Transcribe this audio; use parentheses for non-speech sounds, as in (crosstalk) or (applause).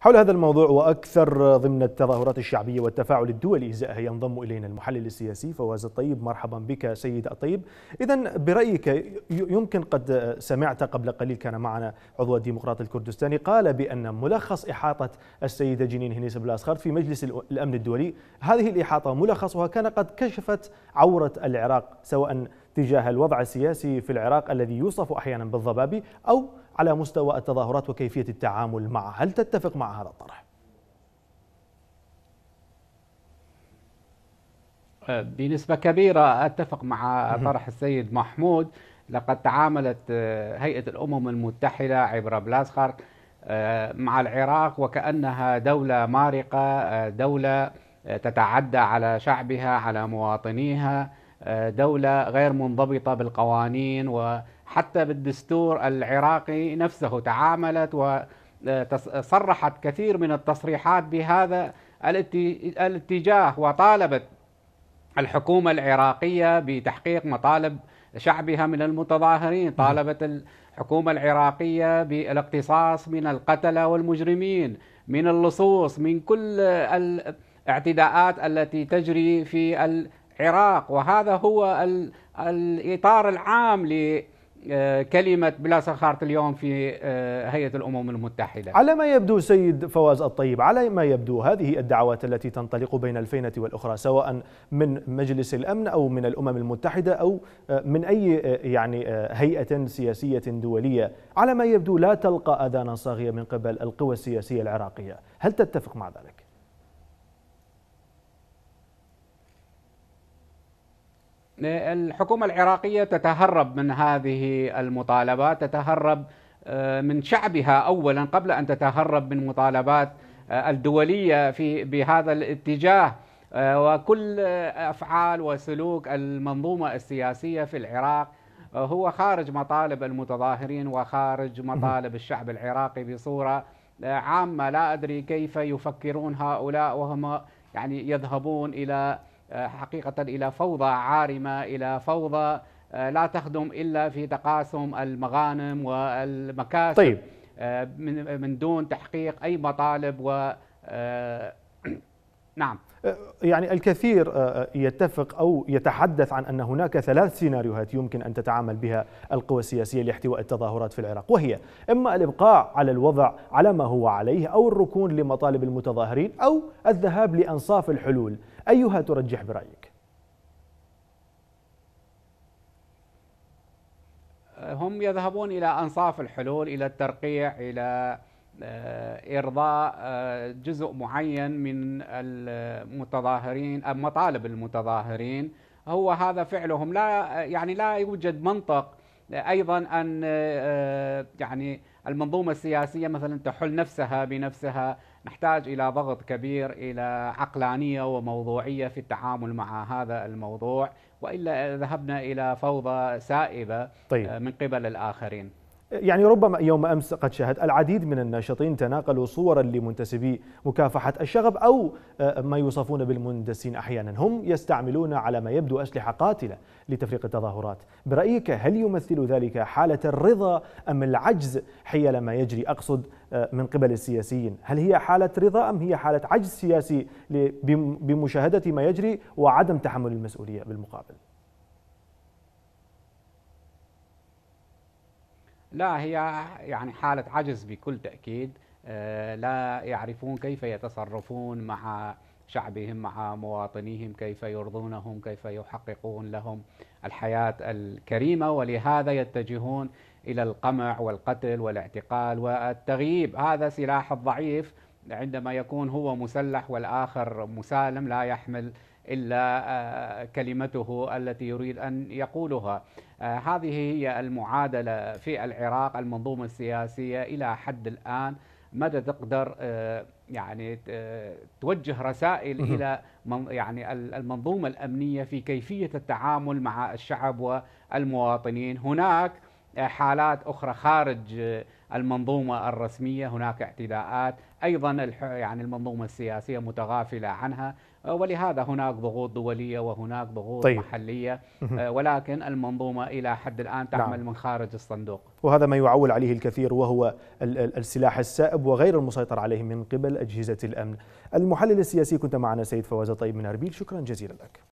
حول هذا الموضوع وأكثر ضمن التظاهرات الشعبية والتفاعل الدولي إزاءها ينضم إلينا المحلل السياسي فواز الطيب مرحبا بك سيد الطيب إذا برأيك يمكن قد سمعت قبل قليل كان معنا عضو الديمقراط الكردستاني قال بأن ملخص إحاطة السيدة جنين هنيس بلاسخر في مجلس الأمن الدولي هذه الإحاطة ملخصها كان قد كشفت عورة العراق سواء تجاه الوضع السياسي في العراق الذي يوصف أحيانا بالضبابي أو على مستوى التظاهرات وكيفية التعامل معها هل تتفق مع هذا الطرح؟ بنسبة كبيرة أتفق مع طرح السيد محمود لقد تعاملت آه، هيئة الأمم المتحدة عبر بلاسخر آه، مع العراق وكأنها دولة مارقة آه، دولة تتعدى على شعبها على مواطنيها آه، دولة غير منضبطة بالقوانين وحتى بالدستور العراقي نفسه تعاملت وصرحت كثير من التصريحات بهذا الاتجاه وطالبت الحكومة العراقية بتحقيق مطالب شعبها من المتظاهرين نعم. طالبت الحكومة العراقية بالاقتصاص من القتلة والمجرمين من اللصوص من كل الاعتداءات التي تجري في عراق وهذا هو الاطار العام لكلمه آه، بلا سخاره اليوم في آه، هيئه الامم المتحده. على ما يبدو سيد فواز الطيب، على ما يبدو هذه الدعوات التي تنطلق بين الفينه والاخرى سواء من مجلس الامن او من الامم المتحده او آه، من اي يعني هيئه سياسيه دوليه، على ما يبدو لا تلقى اذانا صاغيه من قبل القوى السياسيه العراقيه، هل تتفق مع ذلك؟ الحكومة العراقية تتهرب من هذه المطالبات تتهرب آه، من شعبها أولا قبل أن تتهرب من مطالبات آه، الدولية في بهذا الاتجاه آه، وكل أفعال وسلوك المنظومة السياسية في العراق هو خارج مطالب المتظاهرين وخارج مطالب الشعب العراقي بصورة عامة لا أدري كيف يفكرون هؤلاء وهم يعني يذهبون إلى آه، حقيقة إلى فوضى عارمة إلى فوضى آه، لا تخدم إلا في تقاسم المغانم والمكاسب طيب. آه، من دون تحقيق أي مطالب و (clears throat) نعم يعني الكثير يتفق أو يتحدث عن أن هناك ثلاث سيناريوهات يمكن أن تتعامل بها القوى السياسية لاحتواء التظاهرات في العراق وهي إما الإبقاء على الوضع على ما هو عليه أو الركون لمطالب المتظاهرين أو الذهاب لأنصاف الحلول أيها ترجح برأيك؟ أه، هم يذهبون إلى أنصاف الحلول إلى الترقيع إلى أه، إرضاء أه، جزء معين من المتظاهرين أو مطالب المتظاهرين هو هذا فعلهم لا يعني لا يوجد منطق ايضا ان يعني المنظومه السياسيه مثلا تحل نفسها بنفسها نحتاج الى ضغط كبير الى عقلانيه وموضوعيه في التعامل مع هذا الموضوع والا ذهبنا الى فوضى سائبه طيب. آه، من قبل الاخرين يعني ربما يوم امس قد شهد العديد من الناشطين تناقلوا صورا لمنتسبي مكافحه الشغب او آه، ما يوصفون بالمندسين احيانا، هم يستعملون على ما يبدو اسلحه قاتله لتفريق التظاهرات، برايك هل يمثل ذلك حاله الرضا ام العجز حيال ما يجري اقصد آه، من قبل السياسيين، هل هي حاله رضا ام هي حاله عجز سياسي بمشاهده ما يجري وعدم تحمل المسؤوليه بالمقابل؟ لا هي يعني حالة عجز بكل تأكيد آه، لا يعرفون كيف يتصرفون مع شعبهم مع مواطنيهم كيف يرضونهم كيف يحققون لهم الحياة الكريمة ولهذا يتجهون إلى القمع والقتل والاعتقال والتغييب هذا سلاح الضعيف عندما يكون هو مسلح والآخر مسالم لا يحمل إلا آه، كلمته التي يريد أن يقولها آه، هذه هي المعادلة في العراق المنظومة السياسية إلى حد الآن مدى تقدر آه، يعني توجه رسائل الى يعني المنظومه الامنيه في كيفيه التعامل مع الشعب والمواطنين هناك حالات اخرى خارج المنظومه الرسميه هناك اعتداءات ايضا يعني المنظومه السياسيه متغافله عنها آه، ولهذا هناك ضغوط دوليه وهناك ضغوط طيب. محليه آه، ولكن المنظومه الى حد الان تعمل نعم. من خارج الصندوق وهذا ما يعول عليه الكثير وهو السلاح السائب وغير المسيطر عليه من قبل اجهزه الامن المحلل السياسي كنت معنا سيد فواز طيب من اربيل شكرا جزيلا لك